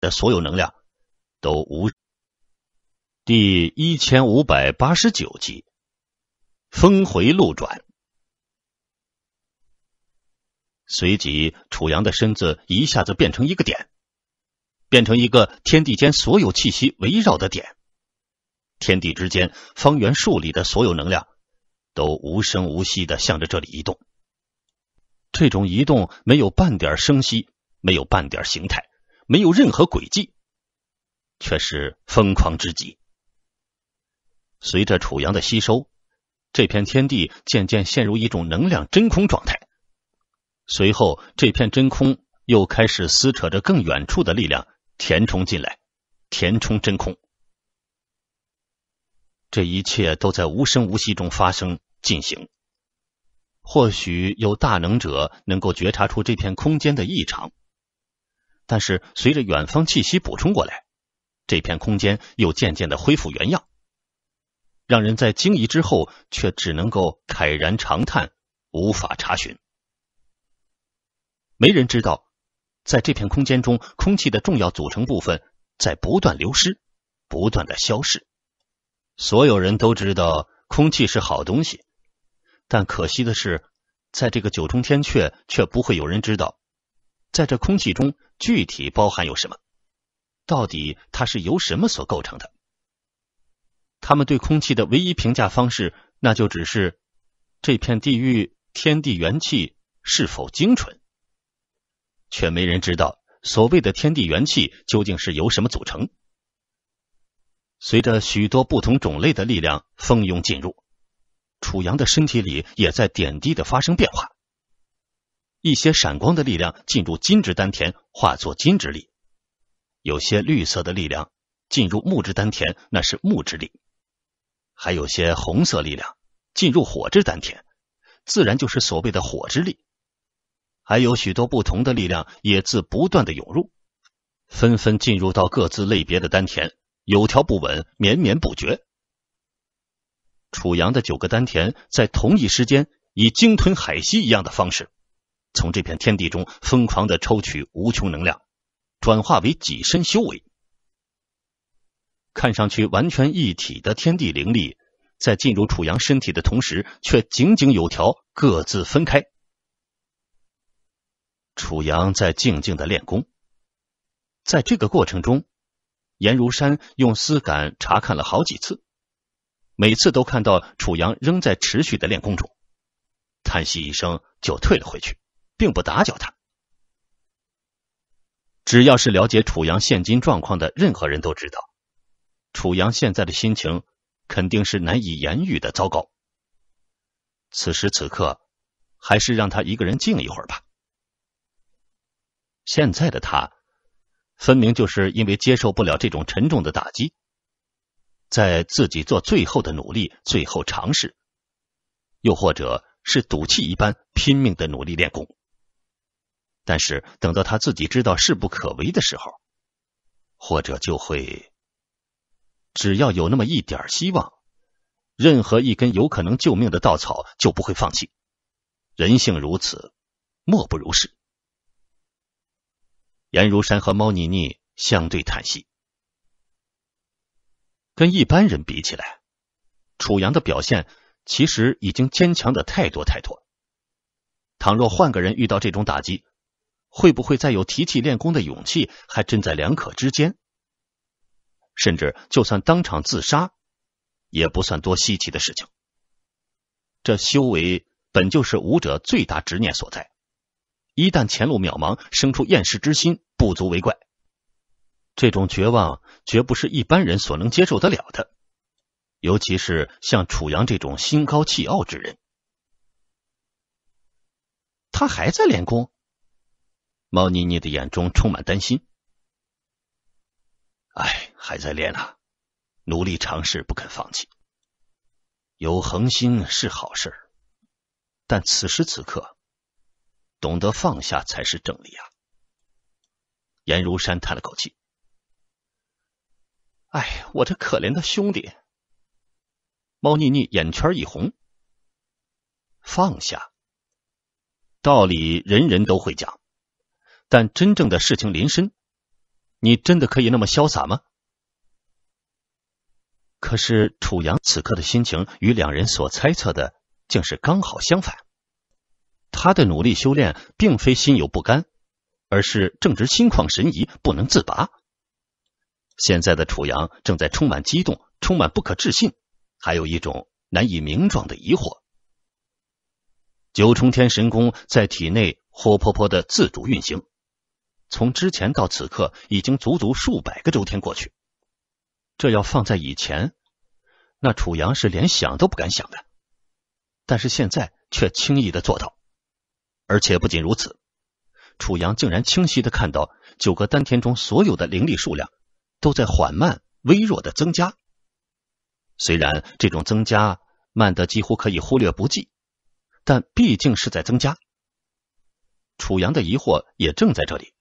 的所有能量都无。第一千五百八十九集，峰回路转。随即，楚阳的身子一下子变成一个点，变成一个天地间所有气息围绕的点。天地之间，方圆数里的所有能量，都无声无息的向着这里移动。这种移动没有半点声息，没有半点形态。没有任何轨迹，却是疯狂之极。随着楚阳的吸收，这片天地渐渐陷入一种能量真空状态。随后，这片真空又开始撕扯着更远处的力量填充进来，填充真空。这一切都在无声无息中发生进行。或许有大能者能够觉察出这片空间的异常。但是，随着远方气息补充过来，这片空间又渐渐的恢复原样，让人在惊疑之后，却只能够慨然长叹，无法查询。没人知道，在这片空间中，空气的重要组成部分在不断流失，不断的消逝。所有人都知道空气是好东西，但可惜的是，在这个九重天阙，却不会有人知道。在这空气中，具体包含有什么？到底它是由什么所构成的？他们对空气的唯一评价方式，那就只是这片地域天地元气是否精纯，却没人知道所谓的天地元气究竟是由什么组成。随着许多不同种类的力量蜂拥进入，楚阳的身体里也在点滴的发生变化。一些闪光的力量进入金之丹田，化作金之力；有些绿色的力量进入木之丹田，那是木之力；还有些红色力量进入火之丹田，自然就是所谓的火之力。还有许多不同的力量也自不断的涌入，纷纷进入到各自类别的丹田，有条不紊，绵绵不绝。楚阳的九个丹田在同一时间以鲸吞海吸一样的方式。从这片天地中疯狂的抽取无穷能量，转化为己身修为。看上去完全一体的天地灵力，在进入楚阳身体的同时，却井井有条，各自分开。楚阳在静静的练功，在这个过程中，颜如山用丝杆查看了好几次，每次都看到楚阳仍在持续的练功中，叹息一声，就退了回去。并不打搅他。只要是了解楚阳现今状况的任何人都知道，楚阳现在的心情肯定是难以言喻的糟糕。此时此刻，还是让他一个人静一会儿吧。现在的他，分明就是因为接受不了这种沉重的打击，在自己做最后的努力、最后尝试，又或者是赌气一般拼命的努力练功。但是等到他自己知道事不可为的时候，或者就会，只要有那么一点希望，任何一根有可能救命的稻草就不会放弃。人性如此，莫不如是。颜如山和猫妮妮相对叹息，跟一般人比起来，楚阳的表现其实已经坚强的太多太多。倘若换个人遇到这种打击，会不会再有提气练功的勇气，还真在两可之间。甚至就算当场自杀，也不算多稀奇的事情。这修为本就是武者最大执念所在，一旦前路渺茫，生出厌世之心，不足为怪。这种绝望绝不是一般人所能接受得了的，尤其是像楚阳这种心高气傲之人，他还在练功。猫妮妮的眼中充满担心。哎，还在练啊，努力尝试，不肯放弃。有恒心是好事，但此时此刻，懂得放下才是正理啊！颜如山叹了口气：“哎，我这可怜的兄弟。”猫妮妮眼圈一红，放下。道理人人都会讲。但真正的事情临身，你真的可以那么潇洒吗？可是楚阳此刻的心情与两人所猜测的竟是刚好相反。他的努力修炼并非心有不甘，而是正值心旷神怡，不能自拔。现在的楚阳正在充满激动，充满不可置信，还有一种难以名状的疑惑。九重天神功在体内活活泼泼的自主运行。从之前到此刻，已经足足数百个周天过去。这要放在以前，那楚阳是连想都不敢想的。但是现在却轻易的做到，而且不仅如此，楚阳竟然清晰的看到九个丹田中所有的灵力数量都在缓慢、微弱的增加。虽然这种增加慢的几乎可以忽略不计，但毕竟是在增加。楚阳的疑惑也正在这里。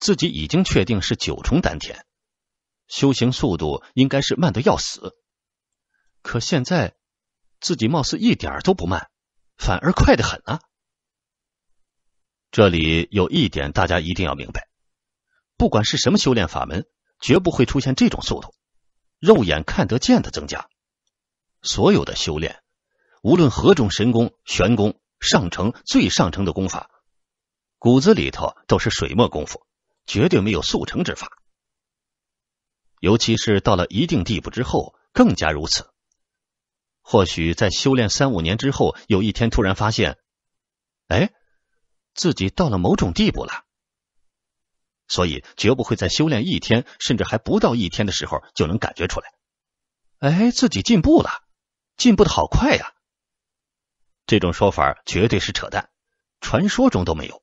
自己已经确定是九重丹田，修行速度应该是慢的要死。可现在，自己貌似一点都不慢，反而快的很啊！这里有一点大家一定要明白：，不管是什么修炼法门，绝不会出现这种速度，肉眼看得见的增加。所有的修炼，无论何种神功、玄功、上乘、最上乘的功法，骨子里头都是水墨功夫。绝对没有速成之法，尤其是到了一定地步之后，更加如此。或许在修炼三五年之后，有一天突然发现，哎，自己到了某种地步了。所以绝不会在修炼一天，甚至还不到一天的时候就能感觉出来。哎，自己进步了，进步的好快呀！这种说法绝对是扯淡，传说中都没有。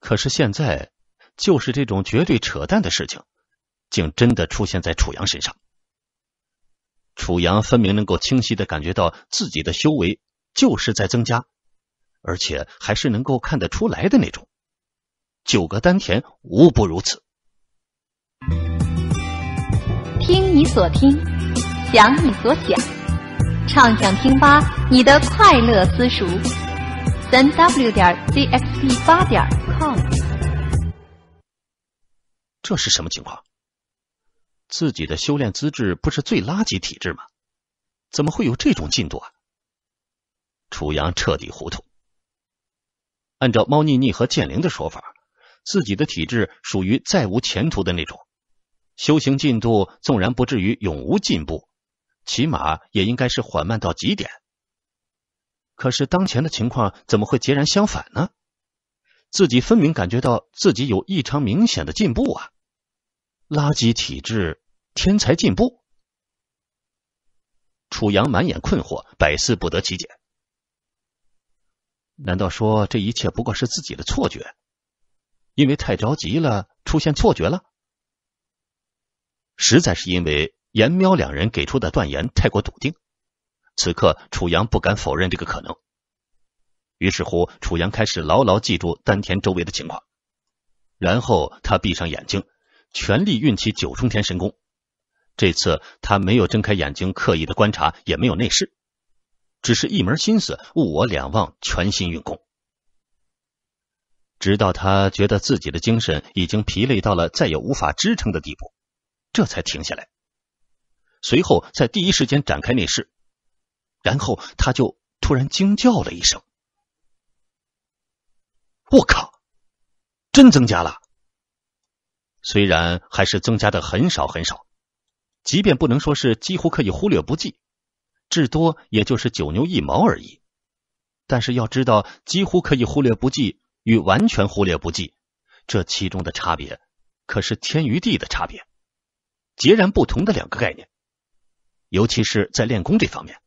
可是现在。就是这种绝对扯淡的事情，竟真的出现在楚阳身上。楚阳分明能够清晰的感觉到自己的修为就是在增加，而且还是能够看得出来的那种。九个丹田无不如此。听你所听，想你所想，畅想听吧，你的快乐私塾，三 w 点 cxb 八点 com。这是什么情况？自己的修炼资质不是最垃圾体质吗？怎么会有这种进度啊？楚阳彻底糊涂。按照猫腻腻和剑灵的说法，自己的体质属于再无前途的那种，修行进度纵然不至于永无进步，起码也应该是缓慢到极点。可是当前的情况怎么会截然相反呢？自己分明感觉到自己有异常明显的进步啊！垃圾体质，天才进步。楚阳满眼困惑，百思不得其解。难道说这一切不过是自己的错觉？因为太着急了，出现错觉了？实在是因为严喵两人给出的断言太过笃定，此刻楚阳不敢否认这个可能。于是乎，楚阳开始牢牢记住丹田周围的情况，然后他闭上眼睛。全力运起九重天神功，这次他没有睁开眼睛刻意的观察，也没有内视，只是一门心思物我两忘，全心运功，直到他觉得自己的精神已经疲累到了再也无法支撑的地步，这才停下来。随后在第一时间展开内视，然后他就突然惊叫了一声：“我靠！真增加了！”虽然还是增加的很少很少，即便不能说是几乎可以忽略不计，至多也就是九牛一毛而已。但是要知道，几乎可以忽略不计与完全忽略不计，这其中的差别可是天与地的差别，截然不同的两个概念。尤其是在练功这方面，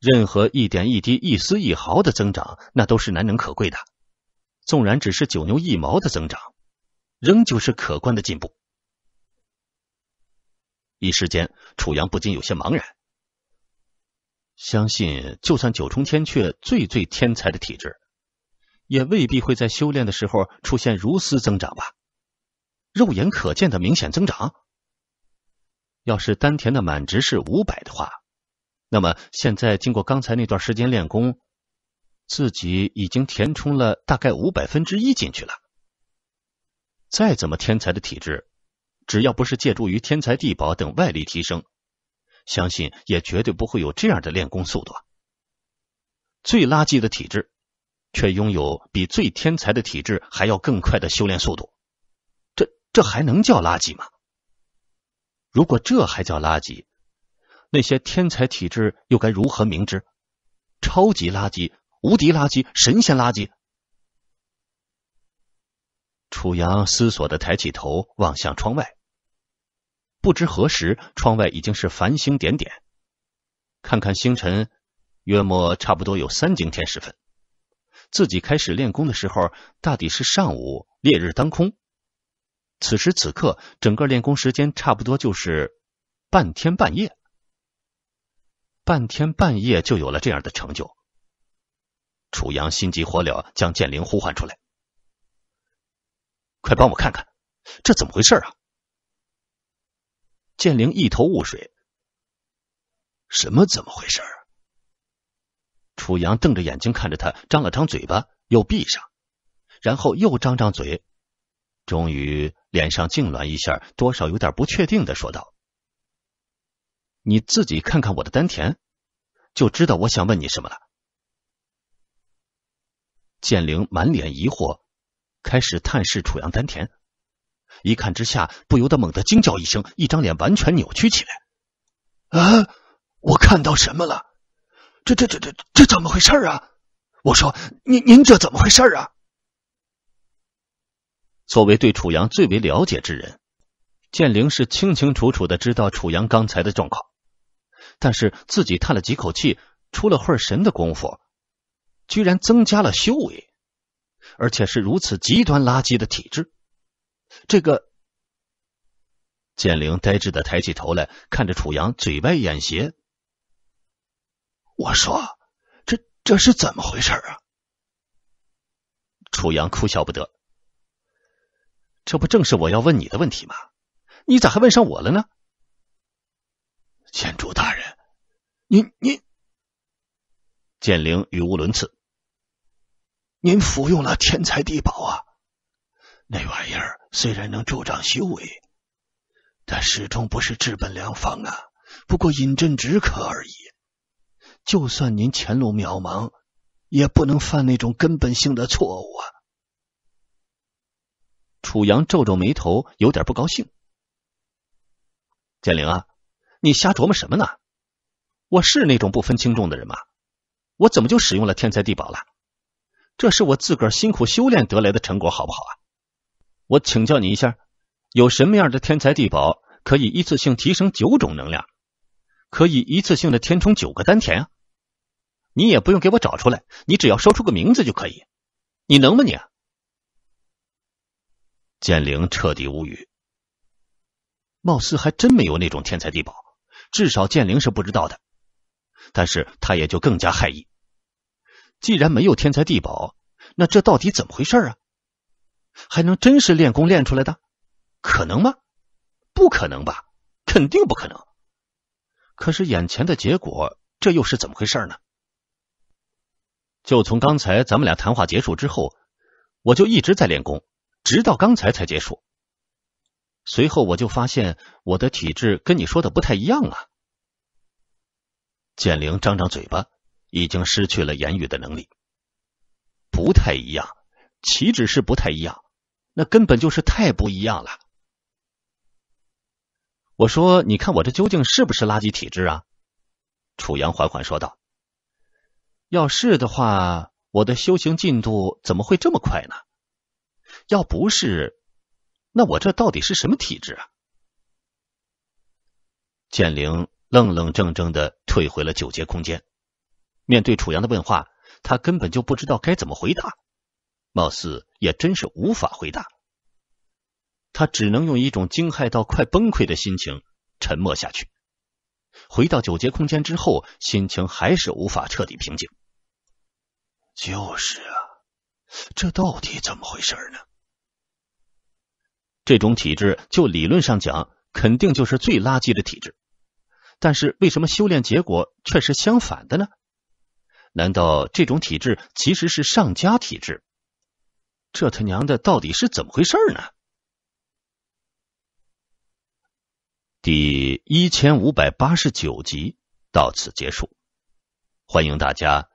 任何一点一滴、一丝一毫的增长，那都是难能可贵的。纵然只是九牛一毛的增长。仍旧是可观的进步。一时间，楚阳不禁有些茫然。相信，就算九重天阙最最天才的体质，也未必会在修炼的时候出现如斯增长吧？肉眼可见的明显增长？要是丹田的满值是五百的话，那么现在经过刚才那段时间练功，自己已经填充了大概五百分之一进去了。再怎么天才的体质，只要不是借助于天才地宝等外力提升，相信也绝对不会有这样的练功速度。最垃圾的体质，却拥有比最天才的体质还要更快的修炼速度，这这还能叫垃圾吗？如果这还叫垃圾，那些天才体质又该如何明知？超级垃圾，无敌垃圾，神仙垃圾。楚阳思索的抬起头望向窗外，不知何时，窗外已经是繁星点点。看看星辰，约莫差不多有三更天时分。自己开始练功的时候，大抵是上午烈日当空。此时此刻，整个练功时间差不多就是半天半夜。半天半夜就有了这样的成就。楚阳心急火燎将剑灵呼唤出来。快帮我看看，这怎么回事啊？剑灵一头雾水，什么怎么回事？楚阳瞪着眼睛看着他，张了张嘴巴，又闭上，然后又张张嘴，终于脸上痉挛一下，多少有点不确定的说道：“你自己看看我的丹田，就知道我想问你什么了。”剑灵满脸疑惑。开始探视楚阳丹田，一看之下，不由得猛地惊叫一声，一张脸完全扭曲起来。啊！我看到什么了？这、这、这、这、这怎么回事啊？我说，您、您这怎么回事啊？作为对楚阳最为了解之人，剑灵是清清楚楚的知道楚阳刚才的状况，但是自己叹了几口气，出了会儿神的功夫，居然增加了修为。而且是如此极端垃圾的体质，这个剑灵呆滞的抬起头来，看着楚阳，嘴歪眼斜。我说，这这是怎么回事啊？楚阳哭笑不得，这不正是我要问你的问题吗？你咋还问上我了呢？剑主大人，您您，剑灵语无伦次。您服用了天材地宝啊！那玩意儿虽然能助长修为，但始终不是治本良方啊，不过饮鸩止渴而已。就算您前路渺茫，也不能犯那种根本性的错误啊！楚阳皱皱眉头，有点不高兴：“建灵啊，你瞎琢磨什么呢？我是那种不分轻重的人吗？我怎么就使用了天材地宝了？”这是我自个儿辛苦修炼得来的成果，好不好啊？我请教你一下，有什么样的天才地宝可以一次性提升九种能量，可以一次性的填充九个丹田啊？你也不用给我找出来，你只要说出个名字就可以。你能吗你？剑灵彻底无语，貌似还真没有那种天才地宝，至少剑灵是不知道的，但是他也就更加害意。既然没有天才地宝，那这到底怎么回事啊？还能真是练功练出来的？可能吗？不可能吧，肯定不可能。可是眼前的结果，这又是怎么回事呢？就从刚才咱们俩谈话结束之后，我就一直在练功，直到刚才才结束。随后我就发现我的体质跟你说的不太一样啊。剑灵张张嘴巴。已经失去了言语的能力，不太一样，岂止是不太一样，那根本就是太不一样了。我说，你看我这究竟是不是垃圾体质啊？楚阳缓缓说道：“要是的话，我的修行进度怎么会这么快呢？要不是，那我这到底是什么体质啊？”剑灵愣愣怔怔的退回了九阶空间。面对楚阳的问话，他根本就不知道该怎么回答，貌似也真是无法回答。他只能用一种惊骇到快崩溃的心情沉默下去。回到九阶空间之后，心情还是无法彻底平静。就是啊，这到底怎么回事呢？这种体质，就理论上讲，肯定就是最垃圾的体质，但是为什么修炼结果却是相反的呢？难道这种体质其实是上佳体质？这他娘的到底是怎么回事呢？第一千五百八十九集到此结束，欢迎大家。